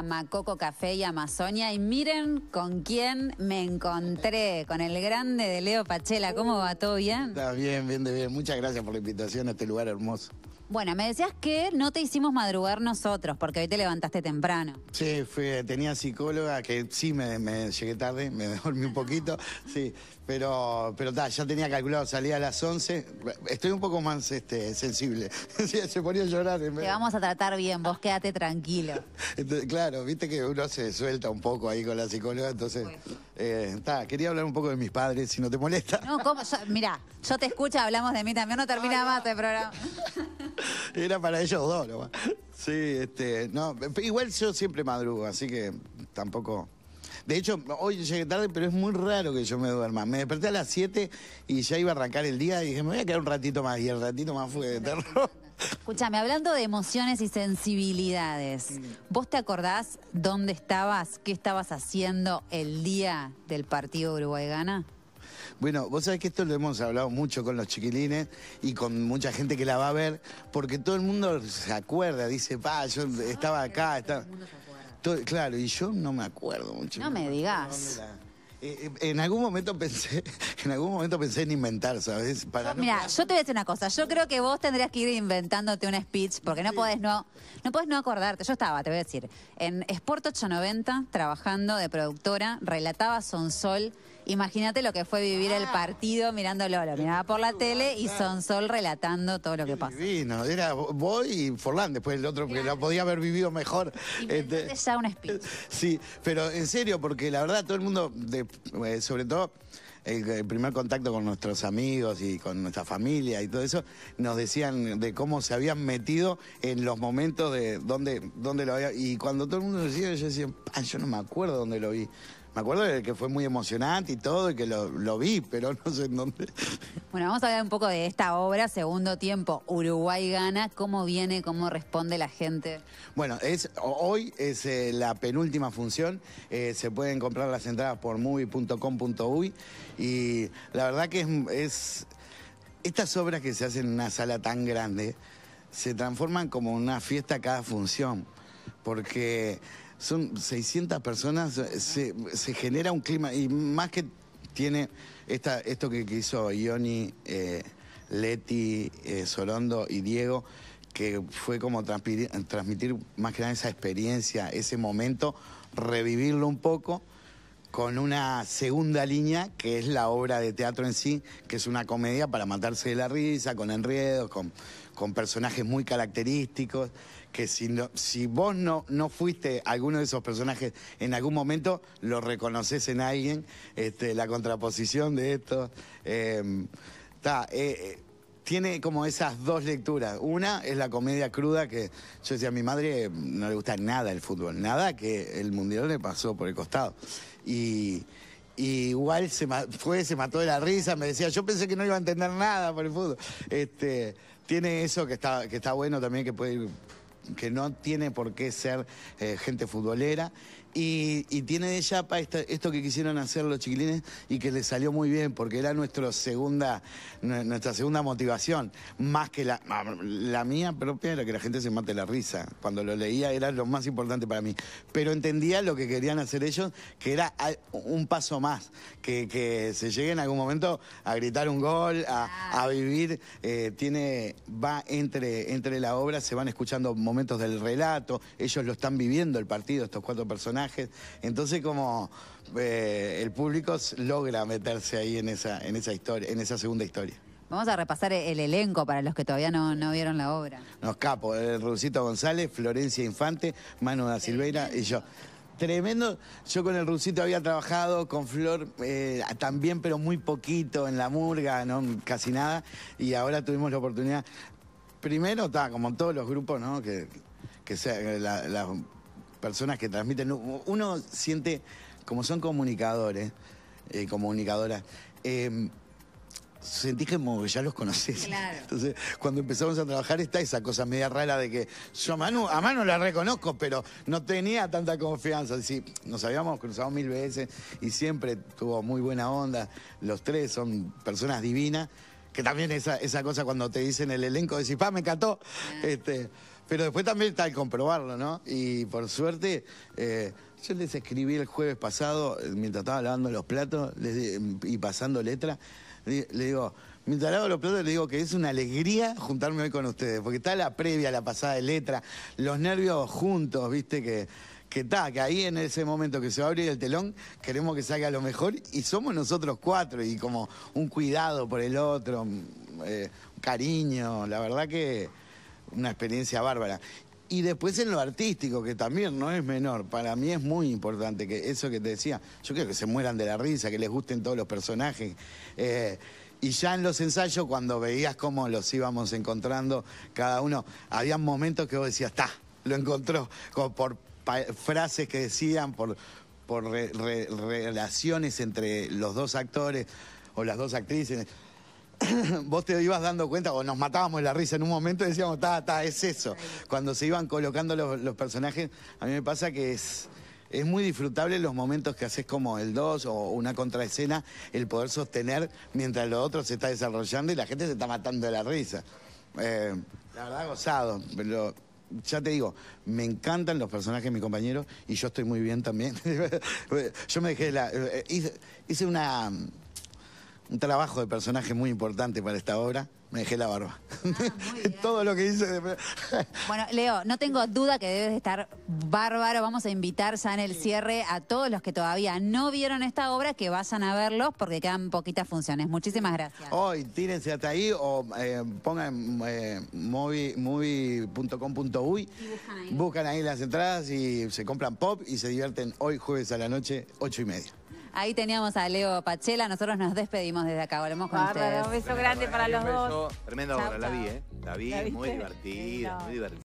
Macoco Café y Amazonia. Y miren con quién me encontré, con el grande de Leo Pachela. ¿Cómo va? ¿Todo bien? Está bien, bien, bien. Muchas gracias por la invitación a este lugar hermoso. Bueno, me decías que no te hicimos madrugar nosotros, porque hoy te levantaste temprano. Sí, fui, tenía psicóloga que sí me, llegué tarde, me dormí un poquito, sí, pero, pero ya tenía calculado, salía a las 11. Estoy un poco más este, sensible. se ponía a llorar. Te vamos a tratar bien, vos quédate tranquilo. Este, claro, viste que uno se suelta un poco ahí con la psicóloga, entonces. está, eh, quería hablar un poco de mis padres, si no te molesta. No, ¿cómo? Yo, mirá, yo te escucho, hablamos de mí también, no termina más el este programa. Era para ellos dos, Sí, este, no, igual yo siempre madrugo, así que tampoco... De hecho, hoy llegué tarde, pero es muy raro que yo me duerma. Me desperté a las 7 y ya iba a arrancar el día y dije, me voy a quedar un ratito más. Y el ratito más fue de terror. Escúchame, hablando de emociones y sensibilidades, ¿vos te acordás dónde estabas, qué estabas haciendo el día del partido Uruguay-Gana? Bueno, vos sabés que esto lo hemos hablado mucho con los chiquilines y con mucha gente que la va a ver, porque todo el mundo se acuerda, dice, pa, yo ah, estaba acá, estaba... claro, y yo no me acuerdo mucho. No me digas. Eh, eh, en algún momento pensé, en algún momento pensé en inventar, ¿sabes? Para mira, yo te voy a decir una cosa. Yo creo que vos tendrías que ir inventándote un speech porque no podés no, no podés no acordarte. Yo estaba, te voy a decir, en Sport 890 trabajando de productora, relataba Son Sol... Imagínate lo que fue vivir el ah. partido mirándolo, lo miraba por la tele y Son Sol relatando todo lo que pasó. Divino, era voy y Forlán, después el otro, que lo podía haber vivido mejor. Este, sí, pero en serio, porque la verdad todo el mundo, eh, sobre todo el, primer contacto con nuestros amigos y con nuestra familia y todo eso, nos decían de cómo se habían metido en los momentos de dónde, dónde lo había. Y cuando todo el mundo decía, yo decía, ah, yo no me acuerdo dónde lo vi. Me acuerdo de que fue muy emocionante y todo, y que lo, vi, pero no sé en dónde. Bueno, vamos a hablar un poco de esta obra, segundo tiempo, Uruguay gana, cómo viene, cómo responde la gente. Bueno, es hoy es eh, la penúltima función, eh, se pueden comprar las entradas por movie.com.uy y la verdad que es, estas obras que se hacen en una sala tan grande se transforman como una fiesta cada función, porque son 600 personas, eh, se, genera un clima, y más que tiene esta, esto que, hizo Ioni, eh, Leti, eh, Solondo y Diego, que fue como transmitir más que nada esa experiencia, ese momento, revivirlo un poco con una segunda línea que es la obra de teatro en sí, que es una comedia para matarse de la risa, con enredos, con, con personajes muy característicos que si, si vos no, no fuiste alguno de esos personajes en algún momento, lo reconoces en alguien, este, la contraposición de esto. Em, eh, eh, tiene como esas dos lecturas. Una es la comedia cruda que yo decía, a mi madre no le gusta nada el fútbol, nada que el mundial le pasó por el costado. Y, igual se fue, se mató de la risa, me decía, yo pensé que no iba a entender nada por el fútbol. Este, tiene eso que está, que está bueno también, que puede ir que no tiene por qué ser eh, gente futbolera y, tiene de chapa esto que quisieron hacer los chiquilines y que les salió muy bien, porque era segunda, nuestra segunda motivación, más que la, ah, la mía propia era que la gente se mate la risa. Cuando lo leía era lo más importante para mí. Pero entendía lo que querían hacer ellos, que era ah, un paso más, que, se llegue en algún momento a gritar un gol, a, vivir, eh, tiene, va entre, entre la obra, se van escuchando momentos del relato, ellos lo están viviendo el partido, estos cuatro personajes entonces como eh, el público logra meterse ahí en esa, en esa historia, en esa segunda historia. Vamos a repasar el elenco para los que todavía no, vieron la obra. Nos capo, el eh, Rusito González, Florencia Infante, Manu da Silveira y yo. Tremendo, yo con el Rusito había trabajado, con Flor eh, también, pero muy poquito, en la murga, ¿no? casi nada, y ahora tuvimos la oportunidad, primero, está como todos los grupos, ¿no? que, que sea, la personas que transmiten. Uno siente, como son comunicadores, eh, comunicadoras, em, sentís como que ya los conocés. Claro. Entonces, cuando empezamos a trabajar está esa cosa media rara de que yo Manu, a Manu la reconozco, pero no tenía tanta confianza. Sí, nos habíamos cruzado mil veces y siempre tuvo muy buena onda. Los tres son personas divinas, que también esa, esa cosa cuando te dicen el elenco, decís, pa, me cató, ah. Este, pero después también está el comprobarlo, ¿no? Y por suerte, eh, yo les escribí el jueves pasado, eh, mientras estaba lavando los platos mm, y pasando letra, le, digo, Mientras lavo los platos, le digo que es una alegría juntarme hoy con ustedes, porque está la previa, la pasada de letra, los nervios juntos, viste, que que está, que ahí en ese momento que se va a abrir el telón, queremos que salga lo mejor y somos nosotros cuatro y como un cuidado por el otro, mm, eh, cariño, la verdad que una experiencia bárbara. Y después en lo artístico, que también no es menor, para mí es muy importante que eso que te decía, yo creo que se mueran de la risa, que les gusten todos los personajes. Eh, y ya en los ensayos, cuando veías cómo los íbamos encontrando cada uno, había momentos que vos decías, está, lo encontró, por frases que decían, por, por relaciones entre los dos actores o las dos actrices. vos te ibas dando cuenta, o nos matábamos la risa en un momento y decíamos, ta, ta, es eso. Cuando se iban colocando los, personajes, a mí me pasa que es es muy disfrutable los momentos que haces como el 2 o una contraescena, el poder sostener mientras lo otro se está desarrollando y la gente se está matando de la risa. Eh, la verdad, gozado, pero ya te digo, me encantan los personajes de mis compañeros y yo estoy muy bien también. yo me dejé la. Eh, hice una un trabajo de personaje muy importante para esta obra. Me dejé la barba. Ah, Todo lo que hice. bueno, Leo, no tengo duda que debes estar bárbaro. Vamos a invitar ya en el cierre a todos los que todavía no vieron esta obra que vayan a verlos porque quedan poquitas funciones. Muchísimas gracias. Hoy, tírense hasta ahí o eh, pongan eh, Buscan, buscan ahí las entradas y se compran pop y se divierten hoy jueves a la noche, ocho y media. Ahí teníamos a Leo Pachela. Nosotros nos despedimos desde acá. Volvemos con ustedes. Un beso grande para los dos. Tremenda ahora, la vi, ¿eh? La vi, muy divertida, muy divertida.